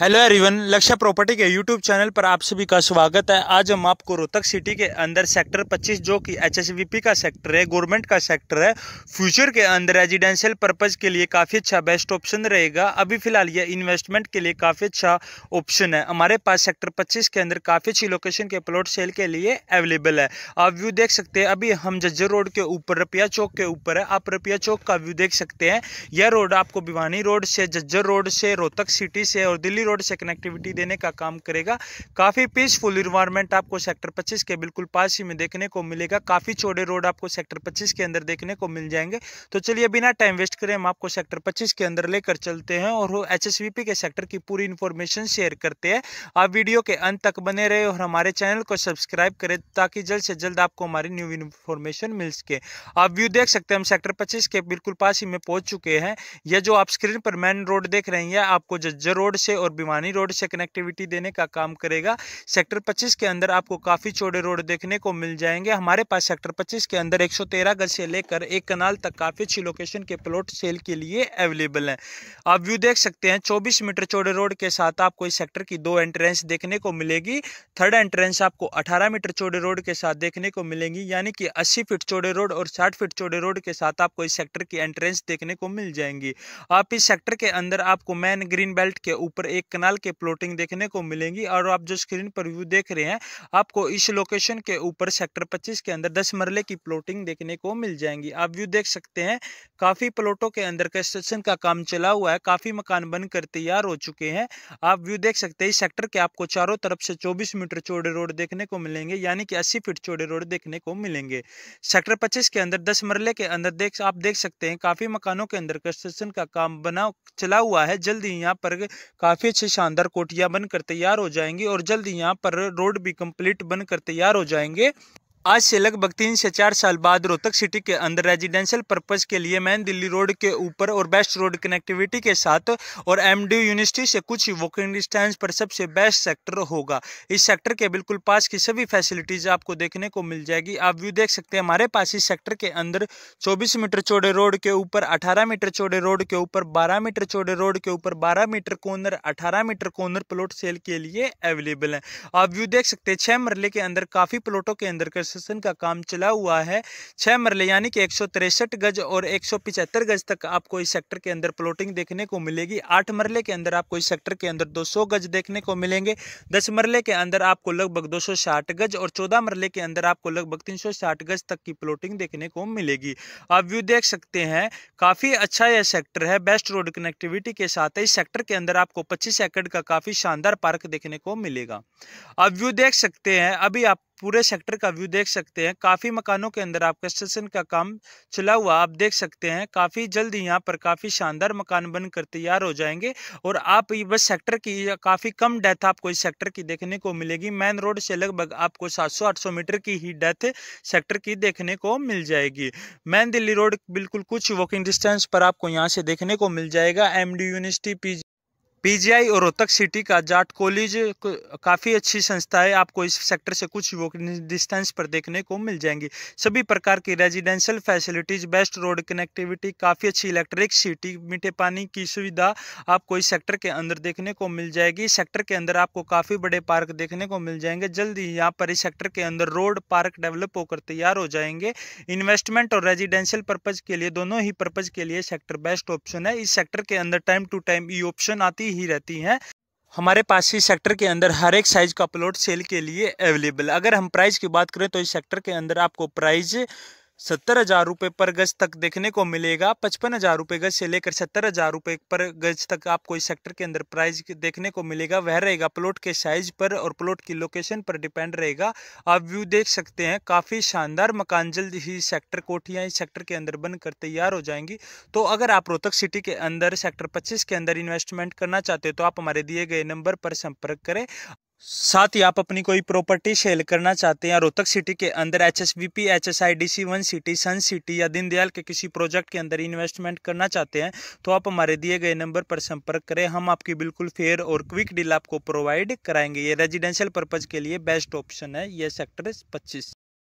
hello everyone Lakshya property के YouTube channel पर आप सभी का स्वागत है आज हम आपको रोहतक सिटी के अंदर सेक्टर 25 जो कि एचएसवीपी का सेक्टर है गवर्नमेंट का सेक्टर है फ्यूचर के अंदर रेजिडेंशियल पर्पज़ के लिए काफ़ी अच्छा बेस्ट ऑप्शन रहेगा अभी फिलहाल यह इन्वेस्टमेंट के लिए काफ़ी अच्छा ऑप्शन है हमारे पास सेक्टर पच्चीस के अंदर काफ़ी अच्छी लोकेशन के प्लॉट सेल के लिए अवेलेबल है आप व्यू देख सकते हैं अभी हम जज्जर रोड के ऊपर रपिया चौक के ऊपर है आप रपिया चौक का व्यू देख सकते हैं यह रोड आपको भिवानी रोड से जज्जर रोड से रोहतक सिटी से और दिल्ली सभी रोड से कनेक्टिविटी देने का काम करेगा काफ़ी पीसफुल इन्वायरमेंट आपको सेक्टर पच्चीस के बिल्कुल पास ही में देखने को मिलेगा काफ़ी चौड़े रोड आपको सेक्टर पच्चीस के अंदर देखने को मिल जाएंगे तो चलिए बिना टाइम वेस्ट करें हम आपको सेक्टर पच्चीस के अंदर लेकर चलते हैं और एच के सेक्टर की पूरी इन्फॉर्मेशन शेयर करते हैं आप वीडियो के अंत तक बने रहे और हमारे चैनल को सब्सक्राइब करें ताकि जल्द से जल्द आपको हमारी न्यू इन्फॉर्मेशन मिल सके आप व्यू देख सकते हैं हम सेक्टर पच्चीस के बिल्कुल पास ही में पहुंच चुके हैं यह जो आप स्क्रीन पर मेन रोड देख रहे हैं आपको जज्जर रोड से और भिवानी रोड से कनेक्टिविटी देने का काम करेगा सेक्टर 25 के अंदर आपको काफ़ी चौड़े रोड देखने को मिल जाएंगे हमारे पास सेक्टर 25 के अंदर 113 गज से लेकर एक कनाल तक काफ़ी अच्छी लोकेशन के प्लॉट सेल के लिए अवेलेबल हैं आप व्यू देख सकते हैं चौबीस मीटर चौड़े रोड के साथ आपको इस सेक्टर की दो एंट्रेंस देखने को मिलेगी थर्ड एंट्रेंस आपको अठारह मीटर चौड़े रोड के साथ देखने को मिलेंगी यानी कि अस्सी फीट चौड़े रोड और साठ फीट चौड़े रोड के साथ आपको इस सेक्टर की एंट्रेंस देखने को मिल जाएंगी आप इस सेक्टर के अंदर आपको मैन ग्रीन बेल्ट के ऊपर एक एक कनाल के प्लॉटिंग देखने को मिलेंगी और आप जो स्क्रीन पर व्यू देख रहे हैं आपको इस लोकेशन के ऊपर सेक्टर पच्चीस के अंदर दस मरले की प्लॉटिंग देखने को मिल जाएंगी आप व्यू देख सकते हैं काफ़ी प्लॉटों के अंदर कंस्ट्रक्शन का काम चला हुआ है काफ़ी मकान बनकर तैयार हो चुके हैं आप व्यू देख सकते हैं इस सेक्टर के आपको चारों तरफ से चौबीस मीटर चौड़े रोड देखने को मिलेंगे यानी कि अस्सी फीट चौड़े रोड देखने को मिलेंगे सेक्टर पच्चीस के अंदर दस मरले के अंदर देख आप देख सकते हैं काफ़ी मकानों के अंदर कंस्ट्रक्शन का काम बना चला हुआ है जल्द ही यहाँ पर काफ़ी अच्छे शानदार कोठियाँ बनकर तैयार हो जाएंगी और जल्द यहाँ पर रोड भी कंप्लीट बनकर तैयार हो जाएंगे आज से लगभग तीन से चार साल बाद रोहतक सिटी के अंदर रेजिडेंशियल पर्पज़ के लिए मैन दिल्ली रोड के ऊपर और बेस्ट रोड कनेक्टिविटी के साथ और एमडी यूनिवर्सिटी से कुछ वॉकिंग डिस्टेंस पर सबसे बेस्ट सेक्टर होगा इस सेक्टर के बिल्कुल पास की सभी फैसिलिटीज़ आपको देखने को मिल जाएगी आप व्यू देख सकते हैं हमारे पास इस सेक्टर के अंदर चौबीस मीटर चौड़े रोड के ऊपर अठारह मीटर चौड़े रोड के ऊपर बारह मीटर चौड़े रोड के ऊपर बारह मीटर कॉर्नर अठारह मीटर कॉर्नर प्लॉट सेल के लिए अवेलेबल है आप व्यू देख सकते हैं छह मरले के अंदर काफ़ी प्लॉटों के अंदर कर कंस्ट्रक्शन का काम चला हुआ है छः मरले यानी कि एक गज और एक गज तक आपको इस सेक्टर के अंदर प्लॉटिंग देखने को मिलेगी आठ मरले के अंदर आपको इस सेक्टर के अंदर दो गज देखने को मिलेंगे दस मरले के अंदर आपको लगभग दो गज और चौदह मरले के अंदर आपको लगभग तीन गज तक की प्लॉटिंग देखने को मिलेगी आप व्यू देख सकते हैं काफ़ी अच्छा यह सेक्टर है बेस्ट रोड कनेक्टिविटी के साथ इस सेक्टर के अंदर आपको 25 एकड़ का काफ़ी शानदार पार्क देखने को मिलेगा आप व्यू देख सकते हैं अभी आप पूरे सेक्टर का व्यू देख सकते हैं काफ़ी मकानों के अंदर आप कंस्ट्रक्शन का काम चला हुआ आप देख सकते हैं काफ़ी जल्द यहाँ पर काफ़ी शानदार मकान बनकर तैयार हो जाएंगे और आप बस सेक्टर की काफ़ी कम डेथ आपको इस सेक्टर की देखने को मिलेगी मेन रोड से लगभग आपको 700-800 मीटर की ही डेथ सेक्टर की देखने को मिल जाएगी मैन दिल्ली रोड बिल्कुल कुछ वॉकिंग डिस्टेंस पर आपको यहाँ से देखने को मिल जाएगा एम यूनिवर्सिटी पी पीजीआई और रोहतक सिटी का जाट कॉलेज काफ़ी अच्छी संस्था है आपको इस सेक्टर से कुछ वो डिस्टेंस पर देखने को मिल जाएंगी सभी प्रकार की residential facilities best road connectivity काफ़ी अच्छी इलेक्ट्रिक सिटी मीठे पानी की सुविधा आपको इस सेक्टर के अंदर देखने को मिल जाएगी सेक्टर के अंदर आपको काफ़ी बड़े पार्क देखने को मिल जाएंगे जल्द ही यहाँ पर इस सेक्टर के अंदर रोड पार्क डेवलप होकर तैयार हो जाएंगे इन्वेस्टमेंट और रेजिडेंशियल पर्पज़ के लिए दोनों ही पर्पज़ के लिए सेक्टर बेस्ट ऑप्शन है इस सेक्टर के अंदर time to time e option आती ही रहती हैं हमारे पास इस सेक्टर के अंदर हर एक साइज़ का प्लॉट सेल के लिए अवेलेबल अगर हम प्राइस की बात करें तो इस सेक्टर के अंदर आपको प्राइज़ सत्तर हज़ार रुपये पर गज तक देखने को मिलेगा पचपन हज़ार रुपये गज से लेकर सत्तर हज़ार रुपये पर गज तक आपको इस सेक्टर के अंदर प्राइस देखने को मिलेगा वह रहेगा प्लॉट के साइज पर और प्लॉट की लोकेशन पर डिपेंड रहेगा आप व्यू देख सकते हैं काफ़ी शानदार मकान जल्द ही सेक्टर कोठियां इस सेक्टर के अंदर बनकर तैयार हो जाएंगी तो अगर आप रोहतक सिटी के अंदर सेक्टर पच्चीस के अंदर इन्वेस्टमेंट करना चाहते हो तो आप हमारे दिए गए नंबर पर संपर्क करें साथ ही आप अपनी कोई प्रॉपर्टी सेल करना चाहते हैं रोहतक सिटी के अंदर H S V P H S I D C one city sun city या दीनदयाल के किसी प्रोजेक्ट के अंदर इन्वेस्टमेंट करना चाहते हैं तो आप हमारे दिए गए नंबर पर संपर्क करें हम आपकी बिल्कुल फेयर और क्विक डील आपको प्रोवाइड कराएंगे ये रेजिडेंशियल पर्पज़ के लिए बेस्ट ऑप्शन है ये सेक्टर पच्चीस